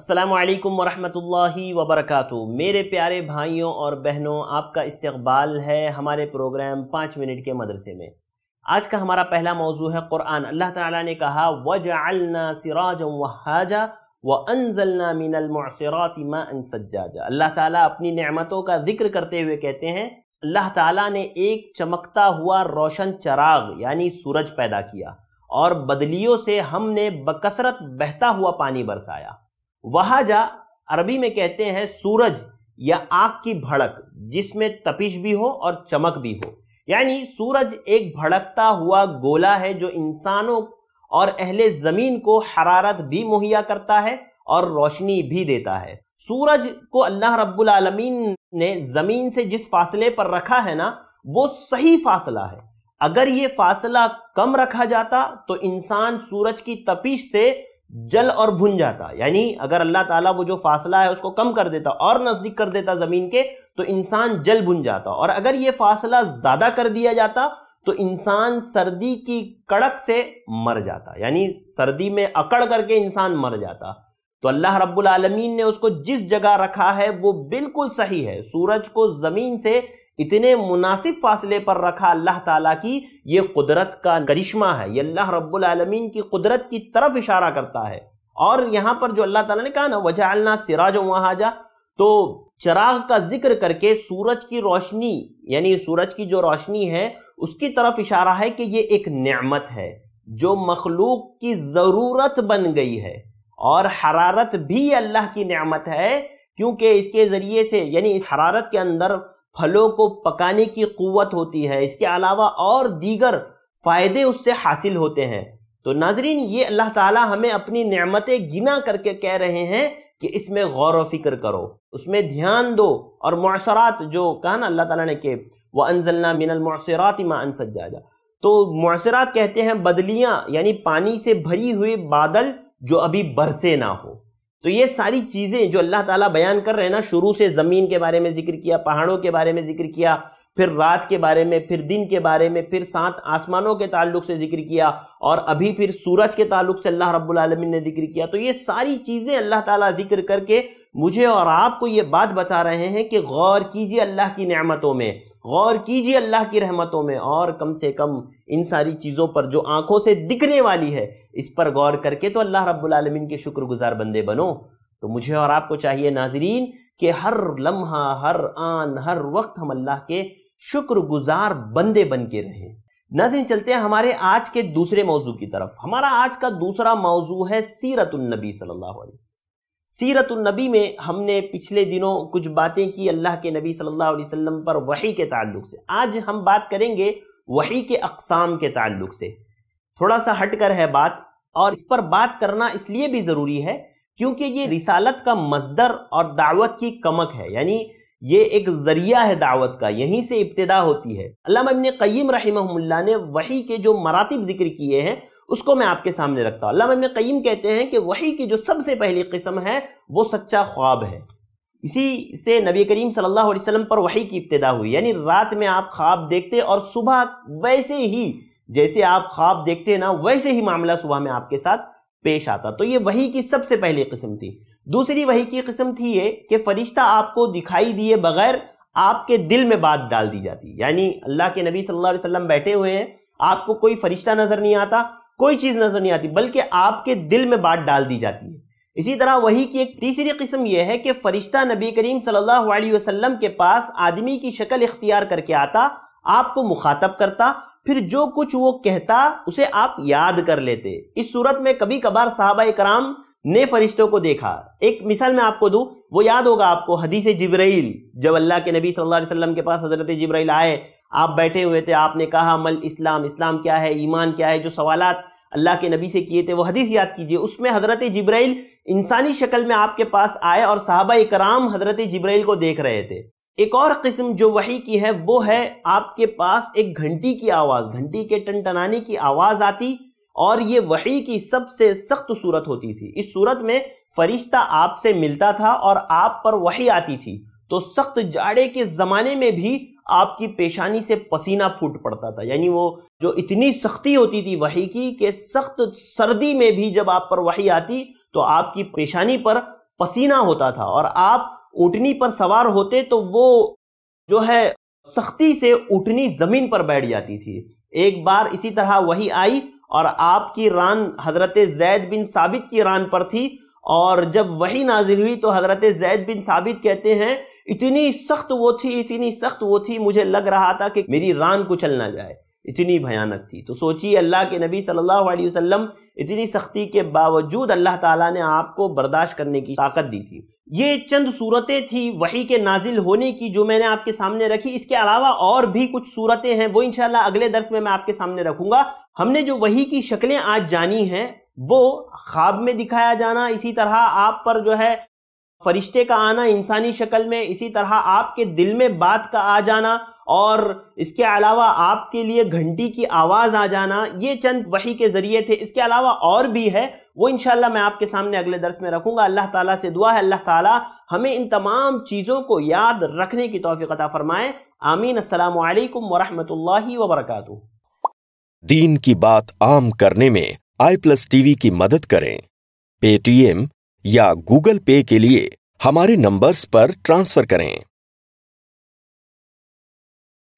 अस्सलाम वालेकुम वरहमतुल्लाहि मेरे प्यारे भाइयों और बहनों आपका इस्तकबाल है हमारे प्रोग्राम पाँच मिनट के मदरसे में आज का हमारा पहला मौजू है क़ुरान अल्लाह ताला ने कहा वजअलना सिराज वहाजा व अनजलना मिनलमसरात सज्जाजा अल्लाह ताला अपनी नेमतों का जिक्र करते हुए कहते हैं अल्लाह ताला ने एक चमकता हुआ रोशन चराग यानी सूरज पैदा किया और बदलियों से हमने बकसरत बहता हुआ पानी बरसाया वहाजा अरबी में कहते हैं सूरज या आग की भड़क जिसमें तपिश भी हो और चमक भी हो यानी सूरज एक भड़कता हुआ गोला है जो इंसानों और अहले जमीन को हरारत भी मुहैया करता है और रोशनी भी देता है सूरज को अल्लाह रब्बुल आलमीन ने जमीन से जिस फासले पर रखा है ना वो सही फासला है अगर ये फासला कम रखा जाता तो इंसान सूरज की तपिश से जल और भुन जाता यानी अगर अल्लाह ताला वो जो फासला है उसको कम कर देता और नज़दीक कर देता ज़मीन के तो इंसान जल भुन जाता और अगर ये फासला ज़्यादा कर दिया जाता तो इंसान सर्दी की कड़क से मर जाता यानी सर्दी में अकड़ करके इंसान मर जाता तो अल्लाह रब्बुल आलमीन ने उसको जिस जगह रखा है वो बिल्कुल सही है सूरज को ज़मीन से इतने मुनासिब फासले पर रखा अल्लाह ताला की ये कुदरत का करिश्मा है ये अल्लाह रब्बुल आलमीन की कुदरत की तरफ इशारा करता है और यहाँ पर जो अल्लाह ताला ने कहा ना वजह अल्ला सिराज वहाजा तो चराग का जिक्र करके सूरज की रोशनी यानी सूरज की जो रोशनी है उसकी तरफ इशारा है कि ये एक नमत है जो मखलूक की ज़रूरत बन गई है और हरारत भी अल्लाह की नमत है क्योंकि इसके ज़रिए से यानी इस हरारत के अंदर फलों को पकाने की क़वत होती है इसके अलावा और दीगर फ़ायदे उससे हासिल होते हैं तो नाजरीन ये अल्लाह ताला हमें अपनी नमतें गिना करके कह रहे हैं कि इसमें गौर व फिक्र करो उसमें ध्यान दो और मौसरात जो कहा ना अल्लाह ताला ने कि वह अनजलना मिनल मौसरात माँ जाएगा तो मौसरात कहते हैं बदलियाँ यानी पानी से भरी हुई बादल जो अभी बरसे ना हो तो ये सारी चीज़ें जो अल्लाह ताला बयान कर रहे हैं ना शुरू से ज़मीन के बारे में जिक्र किया पहाड़ों के बारे में जिक्र किया फिर रात के बारे में फिर दिन के बारे में फिर सात आसमानों के ताल्लुक से जिक्र किया और अभी फिर सूरज के ताल्लुक से अल्लाह रब्बुल ने जिक्र किया तो ये सारी चीज़ें अल्लाह ताला जिक्र करके मुझे और आपको ये बात बता रहे हैं कि गौर कीजिए अल्लाह की नेमतों में गौर कीजिए अल्लाह की रहमतों में और कम से कम इन सारी चीज़ों पर जो आंखों से दिखने वाली है इस पर गौर करके तो अल्लाह रब्बुल के शुक्रगुजार बंदे बनो तो मुझे और आपको चाहिए नाजरीन कि हर लम्हा हर आन हर वक्त हम अल्लाह के शुक्रगुजार बंदे बन के रहें नाजिन चलते हैं हमारे आज के दूसरे मौजू की तरफ हमारा आज का दूसरा मौजू है सीरतुलनबी सल्ला सीरतुलनबी में हमने पिछले दिनों कुछ बातें की अल्लाह के नबी सल्लल्लाहु अलैहि वसल्लम पर वही के ताल्लुक से आज हम बात करेंगे वही के अकसाम के ताल्लुक से थोड़ा सा हटकर है बात और इस पर बात करना इसलिए भी ज़रूरी है क्योंकि ये रिसालत का मजदर और दावत की कमक है यानी ये एक जरिया है दावत का यहीं से इब्तदा होती है अल्लाह इबन कईम रहमहुल्ला ने वही के जो मरातब जिक्र किए हैं उसको मैं आपके सामने रखता हूँ अल्लाह इबन कईम कहते हैं कि वही की जो सबसे पहली किस्म है वो सच्चा ख्वाब है इसी से नबी करीम सल्लल्लाहु अलैहि वसल्लम पर वही की इब्तदा हुई यानी रात में आप ख्वाब देखते और सुबह वैसे ही जैसे आप ख्वाब देखते ना वैसे ही मामला सुबह में आपके साथ पेश आता तो ये वही की सबसे पहली किस्म थी दूसरी वही की किस्म थी ये कि फरिश्ता आपको दिखाई दिए बगैर आपके दिल में बात डाल दी जाती यानी अल्लाह के नबी सल्लल्लाहु अलैहि वसल्लम बैठे हुए हैं आपको कोई फरिश्ता नजर नहीं आता कोई चीज नजर नहीं आती बल्कि आपके दिल में बात डाल दी जाती है इसी तरह वही की एक तीसरी किस्म यह है कि फरिश्ता नबी करीम सल्लल्लाहु अलैहि वसल्लम के पास आदमी की शक्ल इख्तियार करके आता आपको मुखातब करता फिर जो कुछ वो कहता उसे आप याद कर लेते इस सूरत में कभी कभार साहबा कराम ने फरिश्तों को देखा एक मिसाल मैं आपको दूं वो याद होगा आपको हदीस जिब्राइल जब अल्लाह के नबी सल्लल्लाहु अलैहि वसल्लम के पास हजरत जिब्राइल आए आप बैठे हुए थे आपने कहा मल इस्लाम इस्लाम क्या है ईमान क्या है जो सवालत अल्लाह के नबी से किए थे वो हदीस याद कीजिए उसमें हजरत जिब्राइल इंसानी शक्ल में आपके पास आए और साहबा कराम हजरत जिब्राइल को देख रहे थे एक और किस्म जो वही की है वो है आपके पास एक घंटी की आवाज़ घंटी के टनटनाने की आवाज़ आती और ये वही की सबसे सख्त सूरत होती थी इस सूरत में फरिश्ता आपसे मिलता था और आप पर वही आती थी तो सख्त जाड़े के ज़माने में भी आपकी पेशानी से पसीना फूट पड़ता था यानी वो जो इतनी सख्ती होती थी वही की कि सख्त सर्दी में भी जब आप पर वही आती तो आपकी पेशानी पर पसीना होता था और आप उठनी पर सवार होते तो वो जो है सख्ती से उठनी जमीन पर बैठ जाती थी एक बार इसी तरह वही आई और आपकी रान हजरत जैद बिन साबित की रान पर थी और जब वही नाजिल हुई तो हजरत जैद बिन साबित कहते हैं इतनी सख्त वो थी इतनी सख्त वो थी मुझे लग रहा था कि मेरी रान कुचल ना जाए इतनी भयानक थी तो सोचिए अल्लाह के नबी सल्लल्लाहु अलैहि वसल्लम इतनी सख्ती के बावजूद अल्लाह ताला ने आपको बर्दाश्त करने की ताकत दी थी ये चंद सूरतें थी वही के नाजिल होने की जो मैंने आपके सामने रखी इसके अलावा और भी कुछ सूरतें हैं वो इंशाल्लाह अगले दर्स में मैं आपके सामने रखूंगा हमने जो वही की शक्लें आज जानी हैं वो ख्वाब में दिखाया जाना इसी तरह आप पर जो है फरिश्ते का आना इंसानी शक्ल में इसी तरह आपके दिल में बात का आ जाना और इसके अलावा आपके लिए घंटी की आवाज़ आ जाना ये चंद वही के ज़रिए थे इसके अलावा और भी है वो इनशाला मैं आपके सामने अगले दर्स में रखूंगा अल्लाह ताला से दुआ है अल्लाह ताला हमें इन तमाम चीज़ों को याद रखने की तोफ़ीकता फरमाए आमीन असल वरम वबरक दीन की बात आम करने में आई प्लस टीवी की मदद करें पेटीएम या गूगल पे के लिए हमारे नंबर्स पर ट्रांसफर करें